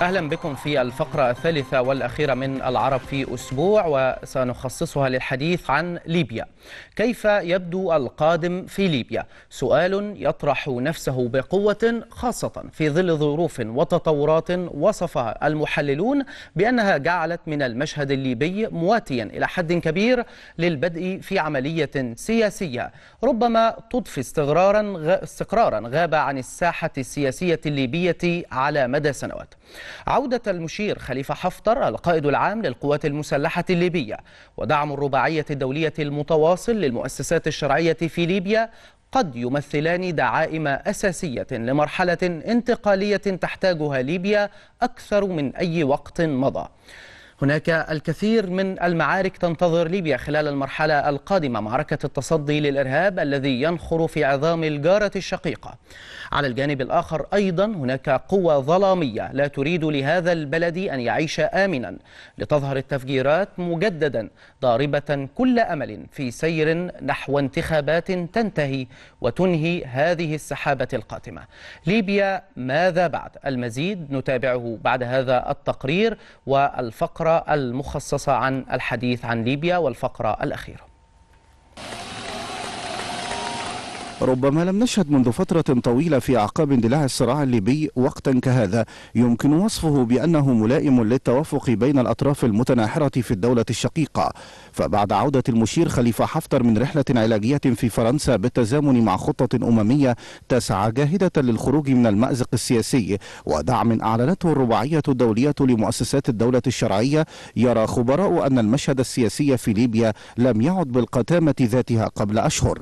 أهلا بكم في الفقرة الثالثة والأخيرة من العرب في أسبوع وسنخصصها للحديث عن ليبيا كيف يبدو القادم في ليبيا؟ سؤال يطرح نفسه بقوة خاصة في ظل ظروف وتطورات وصفها المحللون بأنها جعلت من المشهد الليبي مواتيا إلى حد كبير للبدء في عملية سياسية ربما تضفي استقرارا استقرارا غاب عن الساحة السياسية الليبية على مدى سنوات عودة المشير خليفة حفتر القائد العام للقوات المسلحة الليبية ودعم الرباعية الدولية المتواصل للمؤسسات الشرعية في ليبيا قد يمثلان دعائم أساسية لمرحلة انتقالية تحتاجها ليبيا أكثر من أي وقت مضى هناك الكثير من المعارك تنتظر ليبيا خلال المرحلة القادمة معركة التصدي للإرهاب الذي ينخر في عظام الجارة الشقيقة على الجانب الآخر أيضا هناك قوى ظلامية لا تريد لهذا البلد أن يعيش آمنا لتظهر التفجيرات مجددا ضاربة كل أمل في سير نحو انتخابات تنتهي وتنهي هذه السحابة القاتمة ليبيا ماذا بعد المزيد نتابعه بعد هذا التقرير والفقرة الفقرة المخصصة عن الحديث عن ليبيا والفقرة الأخيرة ربما لم نشهد منذ فترة طويلة في أعقاب اندلاع الصراع الليبي وقتا كهذا يمكن وصفه بأنه ملائم للتوافق بين الأطراف المتناحرة في الدولة الشقيقة فبعد عودة المشير خليفة حفتر من رحلة علاجية في فرنسا بالتزامن مع خطة أممية تسعى جاهدة للخروج من المأزق السياسي ودعم أعلنته الرباعية الدولية لمؤسسات الدولة الشرعية يرى خبراء أن المشهد السياسي في ليبيا لم يعد بالقتامة ذاتها قبل أشهر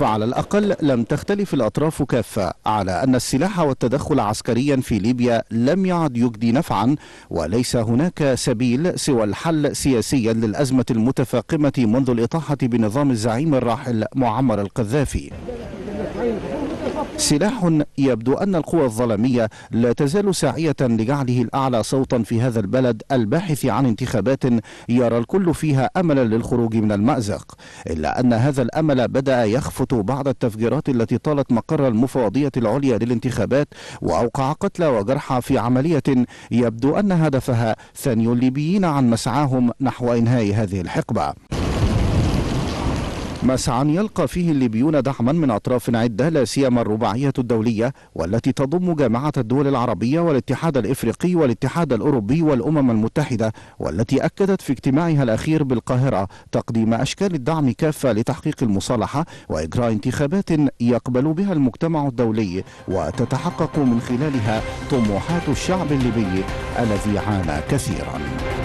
فعلى الأقل لم تختلف الأطراف كافة على أن السلاح والتدخل عسكريا في ليبيا لم يعد يجدي نفعا وليس هناك سبيل سوى الحل سياسيا للأزمة المتفاقمة منذ الإطاحة بنظام الزعيم الراحل معمر القذافي سلاح يبدو أن القوى الظلمية لا تزال ساعية لجعله الأعلى صوتا في هذا البلد الباحث عن انتخابات يرى الكل فيها أملا للخروج من المأزق إلا أن هذا الأمل بدأ يخفت بعد التفجيرات التي طالت مقر المفوضية العليا للانتخابات وأوقع قتلى وجرحى في عملية يبدو أن هدفها ثني الليبيين عن مسعاهم نحو إنهاء هذه الحقبة مسعى يلقى فيه الليبيون دعما من أطراف عدة لا سيما الرباعية الدولية والتي تضم جامعة الدول العربية والاتحاد الإفريقي والاتحاد الأوروبي والأمم المتحدة والتي أكدت في اجتماعها الأخير بالقاهرة تقديم أشكال الدعم كافة لتحقيق المصالحة وإجراء انتخابات يقبل بها المجتمع الدولي وتتحقق من خلالها طموحات الشعب الليبي الذي عانى كثيرا